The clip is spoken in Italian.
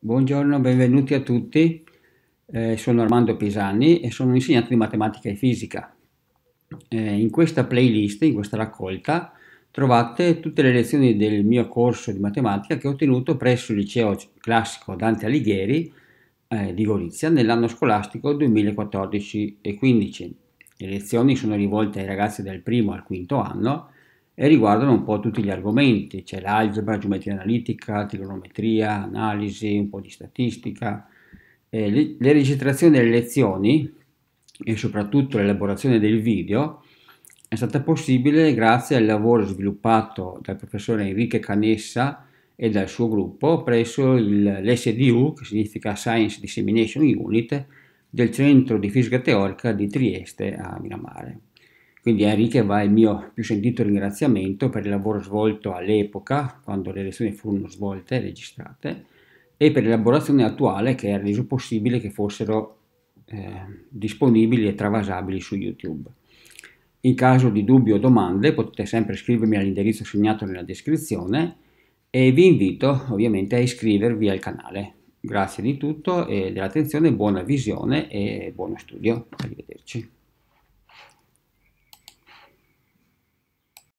Buongiorno, benvenuti a tutti. Eh, sono Armando Pisani e sono insegnante di matematica e fisica. Eh, in questa playlist, in questa raccolta, trovate tutte le lezioni del mio corso di matematica che ho tenuto presso il liceo classico Dante Alighieri eh, di Gorizia nell'anno scolastico 2014 e 15. Le lezioni sono rivolte ai ragazzi dal primo al quinto anno e riguardano un po' tutti gli argomenti, c'è l'algebra, geometria analitica, trigonometria, analisi, un po' di statistica. Eh, le, le registrazioni delle lezioni e soprattutto l'elaborazione del video è stata possibile grazie al lavoro sviluppato dal professore Enrique Canessa e dal suo gruppo presso l'SDU, che significa Science Dissemination Unit, del Centro di Fisica Teorica di Trieste a Miramare. Quindi a Enrique va il mio più sentito ringraziamento per il lavoro svolto all'epoca, quando le lezioni furono svolte e registrate, e per l'elaborazione attuale che ha reso possibile che fossero eh, disponibili e travasabili su YouTube. In caso di dubbi o domande potete sempre scrivermi all'indirizzo segnato nella descrizione e vi invito ovviamente a iscrivervi al canale. Grazie di tutto e dell'attenzione, buona visione e buono studio. Arrivederci.